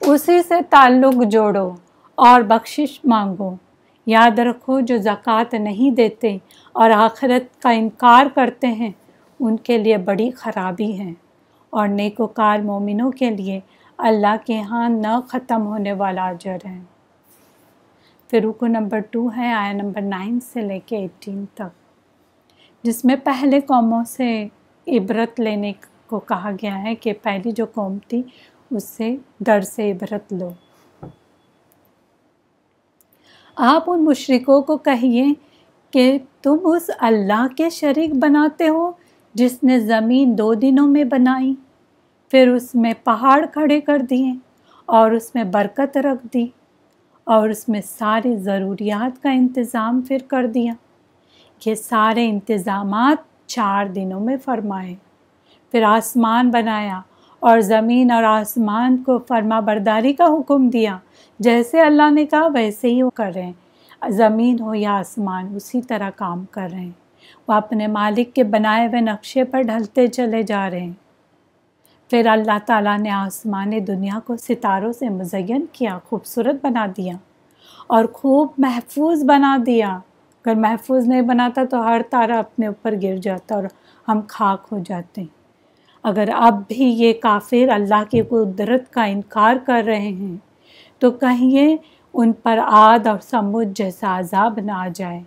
उसी से ताल्लुक़ जोड़ो और बख्शिश मांगो याद रखो जो ज़क़़त नहीं देते और आखिरत का इनकार करते हैं उनके लिए बड़ी ख़राबी है और नेकोकार मोमिनों के लिए अल्लाह के यहाँ न ख़त्म होने वाला अजर है फिर रुको नंबर टू है आया नंबर नाइन से लेके एटीन तक जिसमें पहले कौमों से इबरत लेने को कहा गया है कि पहली जो कौम थी उससे डर से इबरत लो आप उन मुशरकों को कहिए कि तुम उस अल्लाह के शरीक बनाते हो जिसने ज़मीन दो दिनों में बनाई फिर उसमें पहाड़ खड़े कर दिए और उसमें बरकत रख दी और उसमें सारे ज़रूरियात का इंतज़ाम फिर कर दिया ये सारे इंतज़ाम चार दिनों में फरमाएँ फिर आसमान बनाया और ज़मीन और आसमान को फर्मा बरदारी का हुक्म दिया जैसे अल्लाह ने कहा वैसे ही वो कर रहे हैं ज़मीन हो या आसमान उसी तरह काम कर रहे हैं वो अपने मालिक के बनाए हुए नक्शे पर ढलते चले जा रहे हैं फिर अल्लाह ताला ने आसमान दुनिया को सितारों से मुजयन किया खूबसूरत बना दिया और खूब महफूज बना दिया अगर महफूज नहीं बनाता तो हर तारा अपने ऊपर गिर जाता और हम खाक हो जाते हैं अगर अब भी ये काफिर अल्लाह की कुदरत का इनकार कर रहे हैं तो कहिए उन पर आद और समुद जैसा अजाब ना आ जाए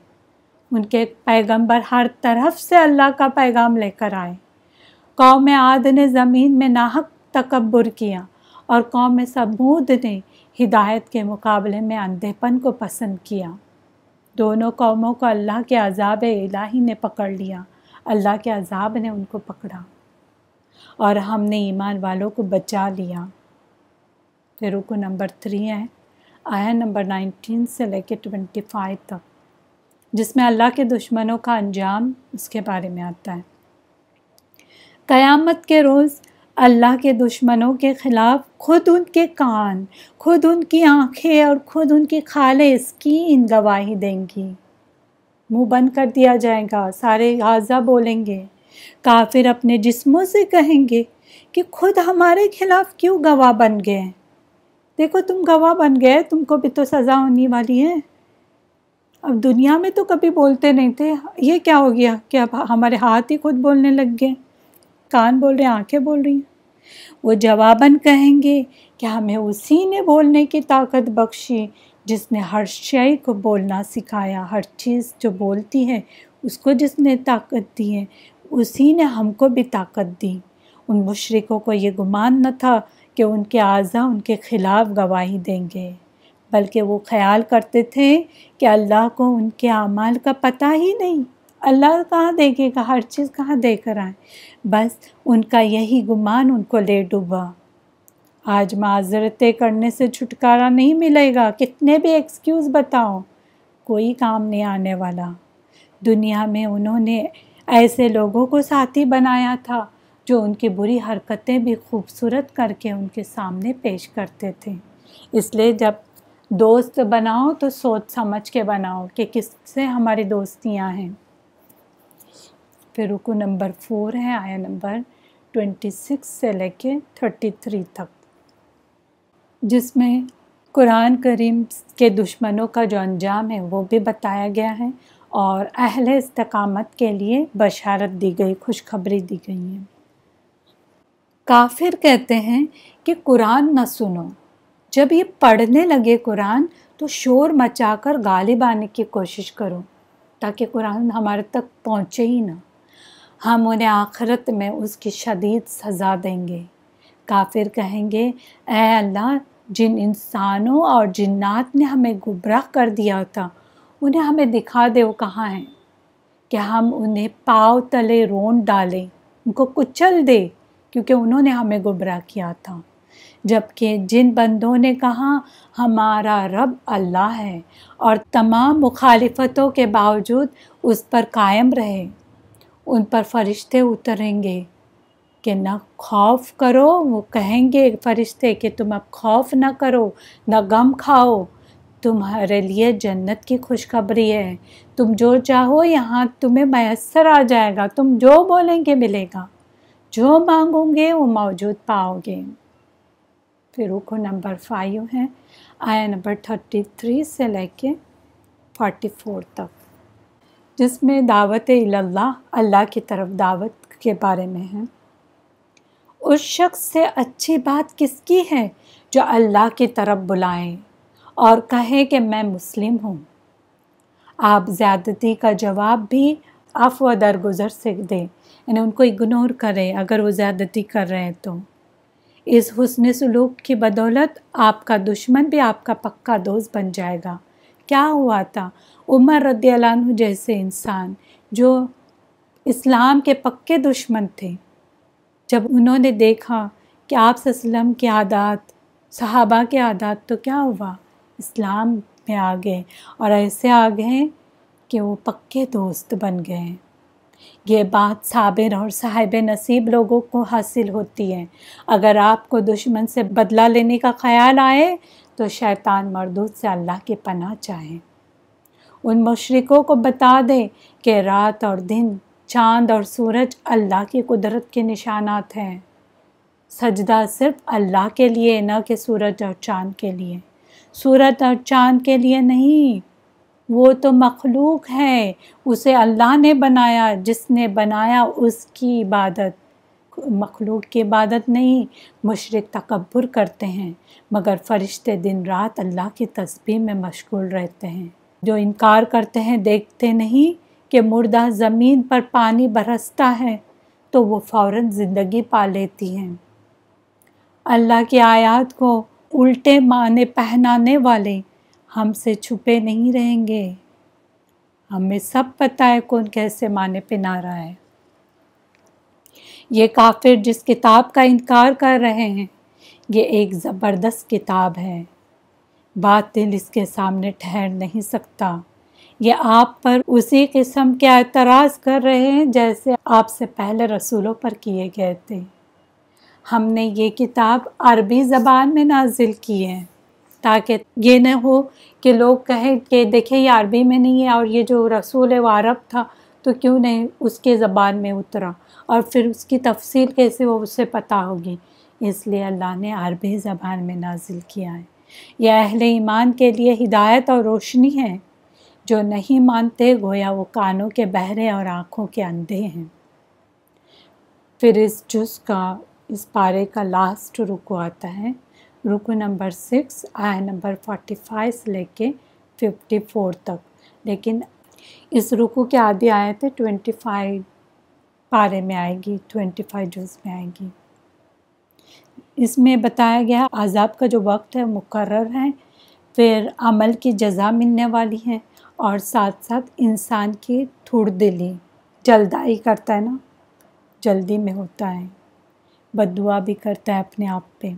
उनके पैगंबर हर तरफ से अल्लाह का पैगाम लेकर आए कौम आद ने ज़मीन में नाहक तकबर किया और कौम समूद ने हिदायत के मुकाबले में अंधेपन को पसंद किया दोनों कौमों को अल्लाह के अजाब इलाही ने पकड़ लिया अल्लाह के अजाब ने उनको पकड़ा और हमने ईमान वालों को बचा लिया फिर रुको नंबर थ्री है आया नंबर नाइनटीन से लेके ट्वेंटी फाइव तक जिसमें अल्लाह के दुश्मनों का अंजाम उसके बारे में आता है क़यामत के रोज़ अल्लाह के दुश्मनों के ख़िलाफ़ खुद उनके कान खुद उनकी आँखें और खुद उनकी खालिश की इन गवाही देंगी मुंह बंद कर दिया जाएगा सारे गाजा बोलेंगे काफिर अपने जिस्मों से कहेंगे कि खुद हमारे खिलाफ क्यों गवाह बन गए देखो तुम गवाह बन गए तुमको भी तो सज़ा होने वाली है अब दुनिया में तो कभी बोलते नहीं थे ये क्या हो गया कि अब हमारे हाथ ही खुद बोलने लग गए कान बोल रहे हैं बोल रही हैं वो जवाबन कहेंगे कि हमें उसी ने बोलने की ताकत बख्शी जिसने हर शय को बोलना सिखाया हर चीज़ जो बोलती है उसको जिसने ताकत दी है उसी ने हमको भी ताकत दी उन मुशरकों को ये गुमान न था कि उनके आज़ा उनके ख़िलाफ़ गवाही देंगे बल्कि वो ख़याल करते थे कि अल्लाह को उनके अमाल का पता ही नहीं अल्लाह कहाँ देखेगा हर चीज़ कहाँ कर आए बस उनका यही गुमान उनको ले डूबा आज माजरतें करने से छुटकारा नहीं मिलेगा कितने भी एक्सक्यूज़ बताओ कोई काम नहीं आने वाला दुनिया में उन्होंने ऐसे लोगों को साथी बनाया था जो उनकी बुरी हरकतें भी खूबसूरत करके उनके सामने पेश करते थे इसलिए जब दोस्त बनाओ तो सोच समझ के बनाओ कि किससे हमारी दोस्तियाँ हैं फिर रुको नंबर फोर है आया नंबर ट्वेंटी सिक्स से लेके थर्टी थ्री तक जिसमें कुरान करीम के दुश्मनों का जो अंजाम है वो भी बताया गया है और अहल इस्तकामत के लिए बशारत दी गई खुशखबरी दी गई है काफिर कहते हैं कि कुरान न सुनो जब ये पढ़ने लगे कुरान तो शोर मचा कर गालिब आने की कोशिश करो ताकि कुरान हमारे तक पहुँचे ही ना हम उन्हें आखरत में उसकी शदीद सज़ा देंगे काफिर कहेंगे ए अल्लाह जिन इंसानों और जिन्नात ने हमें गुमराह कर दिया था उन्हें हमें दिखा दे वो कहाँ हैं क्या हम उन्हें पाव तले रोन डालें उनको कुचल दे क्योंकि उन्होंने हमें गुमराह किया था जबकि जिन बंदों ने कहा हमारा रब अल्लाह है और तमाम मुखालफतों के बावजूद उस पर कायम रहे उन पर फरिश्ते उतरेंगे कि न खौफ करो वो कहेंगे फरिश्ते कि तुम अब खौफ ना करो न गम खाओ तुम्हारे लिए जन्नत की खुशखबरी है तुम जो चाहो यहाँ तुम्हें मैसर आ जाएगा तुम जो बोलेंगे मिलेगा जो मांगोगे वो मौजूद पाओगे फिर रुको नंबर फाइव है आया नंबर थर्टी थ्री से लेके फोर्टी फोर तक जिसमें दावत अल्लाह अल्लाह की तरफ दावत के बारे में है उस शख्स से अच्छी बात किसकी है जो अल्लाह की तरफ बुलाएं और कहे कि मैं मुस्लिम हूँ आप ज़्यादती का जवाब भी अफ अफव दरगुजर से दें यानी उनको इग्नोर करें अगर वो ज़्यादती कर रहे हैं तो इस हुसन सलूक की बदौलत आपका दुश्मन भी आपका पक्का दोस्त बन जाएगा क्या हुआ था उमर रद्दू जैसे इंसान जो इस्लाम के पक्के दुश्मन थे जब उन्होंने देखा कि आप सल्लम की आदात सहाबा के आदात तो क्या हुआ इस्लाम में आ गए और ऐसे आ गए कि वो पक्के दोस्त बन गए ये बात साबिर और साहिब नसीब लोगों को हासिल होती है अगर आपको दुश्मन से बदला लेने का ख्याल आए तो शैतान मरदूद से अल्लाह के पना चाहे उन मशरक़ों को बता दें कि रात और दिन चांद और सूरज अल्लाह की कुदरत के निशानात हैं सजदा सिर्फ अल्लाह के लिए न कि सूरज और चांद के लिए सूरत और चाँद के लिए नहीं वो तो मखलूक है उसे अल्लाह ने बनाया जिसने बनाया उसकी इबादत मखलूक की इबादत नहीं मशरक तकबर करते हैं मगर फरिश्ते दिन रात अल्लाह की तस्वीर में मशगूल रहते हैं जो इनकार करते हैं देखते नहीं कि मुर्दा ज़मीन पर पानी बरसता है तो वो फ़ौर ज़िंदगी पा लेती हैं अल्लाह की आयात को उल्टे माने पहनाने वाले हमसे छुपे नहीं रहेंगे हमें सब पता है कौन कैसे माने पहना रहा है ये काफिर जिस किताब का इनकार कर रहे हैं ये एक ज़बरदस्त किताब है बात दिल इसके सामने ठहर नहीं सकता ये आप पर उसी किस्म के एतराज़ कर रहे हैं जैसे आपसे पहले रसूलों पर किए गए थे हमने ये किताब अरबी ज़बान में नाजिल की है ताकि ये न हो कि लोग कहें कि देखें ये अरबी में नहीं है और ये जो रसूल है वो अरब था तो क्यों नहीं उसके ज़बान में उतरा और फिर उसकी तफसील कैसे वो उससे पता होगी इसलिए अल्लाह ने अरबी ज़बान में नाजिल किया है यह अहल ईमान के लिए हिदायत और रोशनी है जो नहीं मानते गोया वो कानों के बहरे और आँखों के अंधे हैं फिर इस जुज़ का इस पारे का लास्ट रुको आता है रुको नंबर सिक्स आया नंबर फोर्टी फाइव से लेके फिफ्टी फोर तक लेकिन इस रुको के आदि आए थे ट्वेंटी फाइव पारे में आएगी ट्वेंटी फाइव जूस में आएगी इसमें बताया गया आज़ाब का जो वक्त है मुकर है फिर अमल की जजा मिलने वाली है और साथ साथ इंसान की थोड़ दिली जल्दाई करता है ना जल्दी में होता है बदुआ भी करता है अपने आप पे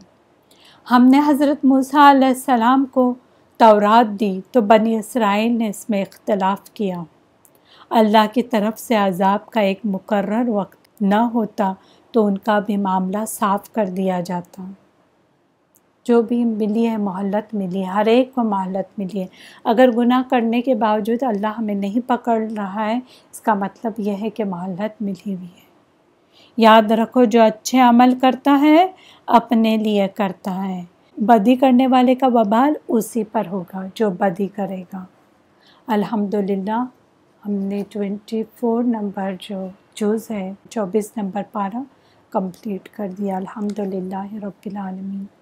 हमने हज़रत मूसा सलाम को तौरात दी तो बनी इसराइल ने इसमें इख्तलाफ किया अल्लाह की तरफ से अजाब का एक मुकर वक्त न होता तो उनका भी मामला साफ़ कर दिया जाता जो भी मिली है मोहलत मिली है हर एक को मोहलत मिली है अगर गुनाह करने के बावजूद अल्लाह हमें नहीं पकड़ रहा है इसका मतलब यह है कि मोहलत मिली हुई है याद रखो जो अच्छे अमल करता है अपने लिए करता है बदी करने वाले का बबाल उसी पर होगा जो बदी करेगा अल्हम्दुलिल्लाह हमने 24 नंबर जो जूज है 24 नंबर पारा कंप्लीट कर दिया अल्हम्दुलिल्लाह रब्बिल आलमीन